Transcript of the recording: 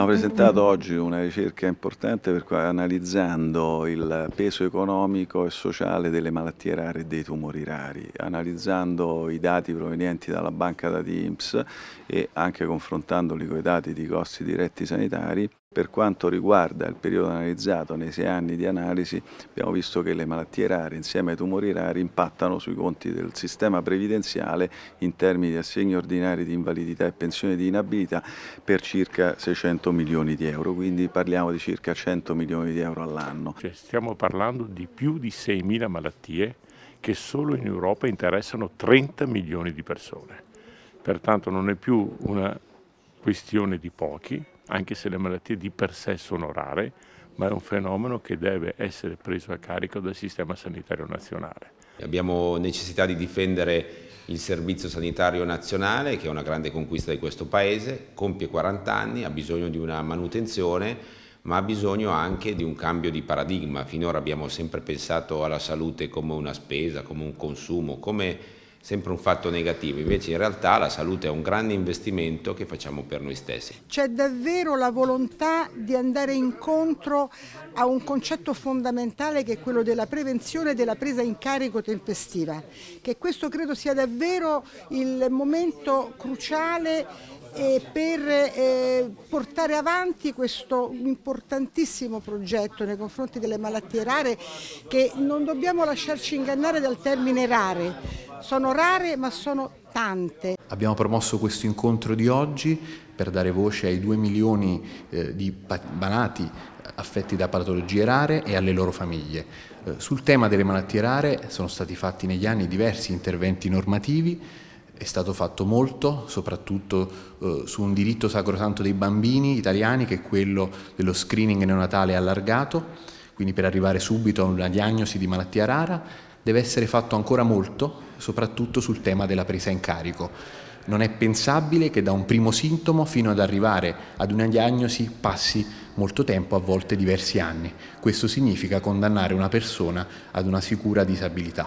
Abbiamo presentato oggi una ricerca importante per cui, analizzando il peso economico e sociale delle malattie rare e dei tumori rari, analizzando i dati provenienti dalla banca dati IMSS e anche confrontandoli con i dati di costi diretti sanitari per quanto riguarda il periodo analizzato, nei sei anni di analisi abbiamo visto che le malattie rare insieme ai tumori rari impattano sui conti del sistema previdenziale in termini di assegni ordinari di invalidità e pensione di inabilità per circa 600 milioni di euro, quindi parliamo di circa 100 milioni di euro all'anno. Cioè, stiamo parlando di più di 6.000 malattie che solo in Europa interessano 30 milioni di persone. Pertanto non è più una questione di pochi, anche se le malattie di per sé sono rare, ma è un fenomeno che deve essere preso a carico dal sistema sanitario nazionale. Abbiamo necessità di difendere il Servizio Sanitario Nazionale, che è una grande conquista di questo Paese, compie 40 anni, ha bisogno di una manutenzione, ma ha bisogno anche di un cambio di paradigma. Finora abbiamo sempre pensato alla salute come una spesa, come un consumo, come sempre un fatto negativo, invece in realtà la salute è un grande investimento che facciamo per noi stessi. C'è davvero la volontà di andare incontro a un concetto fondamentale che è quello della prevenzione e della presa in carico tempestiva, che questo credo sia davvero il momento cruciale eh, per eh, portare avanti questo importantissimo progetto nei confronti delle malattie rare che non dobbiamo lasciarci ingannare dal termine rare sono rare ma sono tante. Abbiamo promosso questo incontro di oggi per dare voce ai 2 milioni eh, di malati eh, affetti da patologie rare e alle loro famiglie. Eh, sul tema delle malattie rare sono stati fatti negli anni diversi interventi normativi, è stato fatto molto, soprattutto eh, su un diritto sacrosanto dei bambini italiani che è quello dello screening neonatale allargato, quindi per arrivare subito a una diagnosi di malattia rara, deve essere fatto ancora molto, soprattutto sul tema della presa in carico. Non è pensabile che da un primo sintomo fino ad arrivare ad una diagnosi passi molto tempo, a volte diversi anni. Questo significa condannare una persona ad una sicura disabilità.